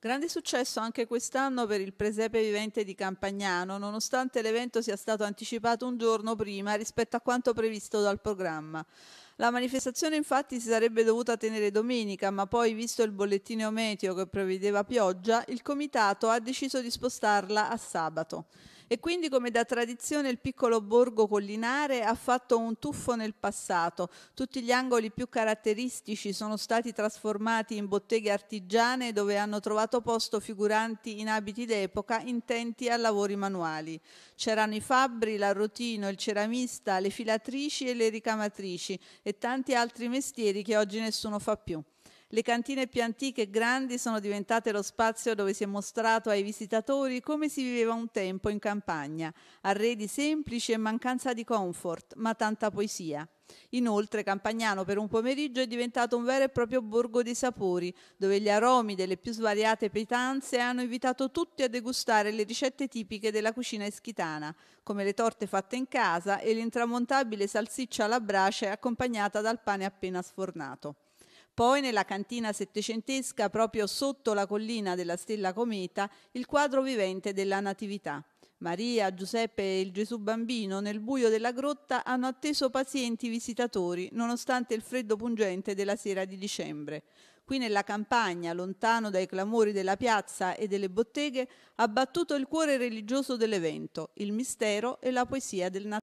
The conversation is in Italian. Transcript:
Grande successo anche quest'anno per il presepe vivente di Campagnano, nonostante l'evento sia stato anticipato un giorno prima rispetto a quanto previsto dal programma. La manifestazione infatti si sarebbe dovuta tenere domenica, ma poi, visto il bollettino meteo che prevedeva pioggia, il comitato ha deciso di spostarla a sabato. E quindi, come da tradizione, il piccolo borgo collinare ha fatto un tuffo nel passato. Tutti gli angoli più caratteristici sono stati trasformati in botteghe artigiane dove hanno trovato posto figuranti in abiti d'epoca intenti a lavori manuali. C'erano i fabbri, l'arrotino, il ceramista, le filatrici e le ricamatrici e tanti altri mestieri che oggi nessuno fa più. Le cantine più antiche e grandi sono diventate lo spazio dove si è mostrato ai visitatori come si viveva un tempo in campagna, arredi semplici e mancanza di comfort, ma tanta poesia. Inoltre Campagnano per un pomeriggio è diventato un vero e proprio borgo dei sapori, dove gli aromi delle più svariate pietanze hanno invitato tutti a degustare le ricette tipiche della cucina eschitana, come le torte fatte in casa e l'intramontabile salsiccia alla brace accompagnata dal pane appena sfornato. Poi nella cantina settecentesca, proprio sotto la collina della stella cometa, il quadro vivente della Natività. Maria, Giuseppe e il Gesù bambino nel buio della grotta hanno atteso pazienti visitatori, nonostante il freddo pungente della sera di dicembre. Qui nella campagna, lontano dai clamori della piazza e delle botteghe, ha battuto il cuore religioso dell'evento, il mistero e la poesia del Natale.